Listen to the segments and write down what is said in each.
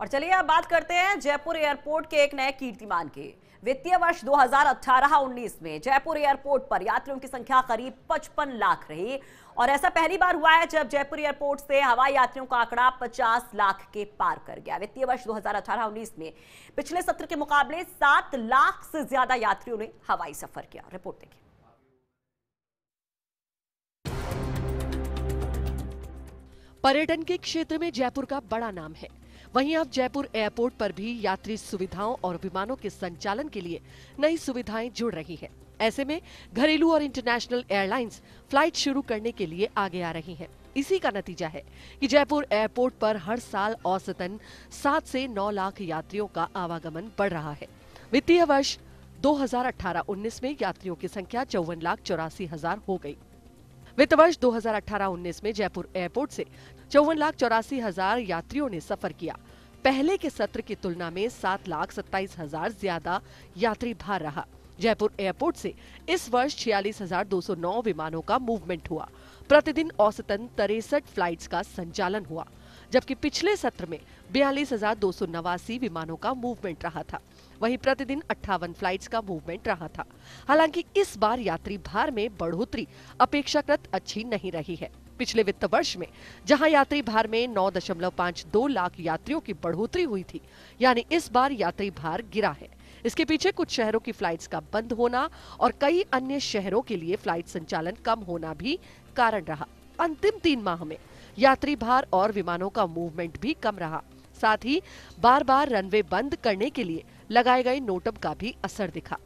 और चलिए अब बात करते हैं जयपुर एयरपोर्ट के एक नए कीर्तिमान की वित्तीय वर्ष 2018-19 में जयपुर एयरपोर्ट पर यात्रियों की संख्या करीब 55 लाख रही और ऐसा पहली बार हुआ है जब जयपुर एयरपोर्ट से हवाई यात्रियों का आंकड़ा 50 लाख के पार कर गया वित्तीय वर्ष 2018-19 में पिछले सत्र के मुकाबले 7 लाख से ज्यादा यात्रियों ने हवाई सफर किया रिपोर्ट देखिए पर्यटन के क्षेत्र में जयपुर का बड़ा नाम है वहीं अब जयपुर एयरपोर्ट पर भी यात्री सुविधाओं और विमानों के संचालन के लिए नई सुविधाएं जुड़ रही हैं। ऐसे में घरेलू और इंटरनेशनल एयरलाइंस फ्लाइट शुरू करने के लिए आगे आ रही हैं। इसी का नतीजा है कि जयपुर एयरपोर्ट पर हर साल औसतन सात से नौ लाख यात्रियों का आवागमन बढ़ रहा है वित्तीय वर्ष 2018-19 में यात्रियों की संख्या चौवन लाख चौरासी हजार हो गई वित्त वर्ष 2018-19 में जयपुर एयरपोर्ट से चौवन लाख चौरासी हजार यात्रियों ने सफर किया पहले के सत्र की तुलना में सात लाख सत्ताईस हजार ज्यादा यात्री भार रहा जयपुर एयरपोर्ट से इस वर्ष छियालीस हजार दो सौ नौ विमानों का मूवमेंट हुआ प्रतिदिन औसतन तिरसठ फ्लाइट्स का संचालन हुआ जबकि पिछले सत्र में बयालीस हजार दो सौ नवासी विमानों का मूवमेंट रहा था वहीं प्रतिदिन अट्ठावन फ्लाइट्स का मूवमेंट रहा था हालांकि इस बार यात्री भार में बढ़ोतरी अपेक्षाकृत अच्छी नहीं रही है पिछले वित्त वर्ष में जहां यात्री भार में 9.52 लाख यात्रियों की बढ़ोतरी हुई थी यानी इस बार यात्री भार गिरा है इसके पीछे कुछ शहरों की फ्लाइट्स का बंद होना और कई अन्य शहरों के लिए फ्लाइट संचालन कम होना भी कारण रहा अंतिम तीन माह में यात्री भार और विमानों का मूवमेंट भी कम रहा साथ ही बार बार रनवे बंद करने के लिए लगाए गए नोटम का भी असर दिखा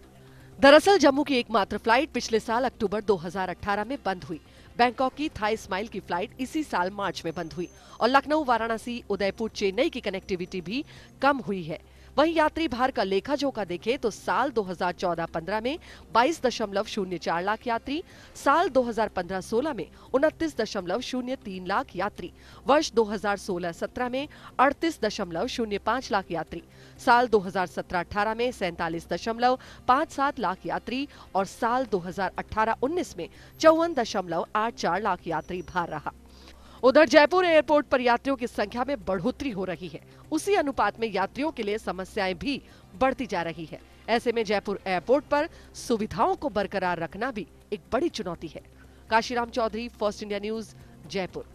दरअसल जम्मू की एकमात्र फ्लाइट पिछले साल अक्टूबर 2018 में बंद हुई बैंकॉक की थाई स्माइल की फ्लाइट इसी साल मार्च में बंद हुई और लखनऊ वाराणसी उदयपुर चेन्नई की कनेक्टिविटी भी कम हुई है वहीं यात्री भार का लेखा जोखा देखे तो साल 2014-15 में बाईस दशमलव शून्य चार लाख यात्री साल 2015-16 में उनतीस दशमलव शून्य तीन लाख यात्री वर्ष 2016-17 में अड़तीस दशमलव शून्य पाँच लाख यात्री साल 2017-18 में सैतालीस दशमलव पाँच सात लाख यात्री और साल 2018-19 में चौवन दशमलव आठ चार लाख यात्री भार रहा उधर जयपुर एयरपोर्ट पर यात्रियों की संख्या में बढ़ोतरी हो रही है उसी अनुपात में यात्रियों के लिए समस्याएं भी बढ़ती जा रही है ऐसे में जयपुर एयरपोर्ट पर सुविधाओं को बरकरार रखना भी एक बड़ी चुनौती है Kashiram Chaudhary first India news Jaipur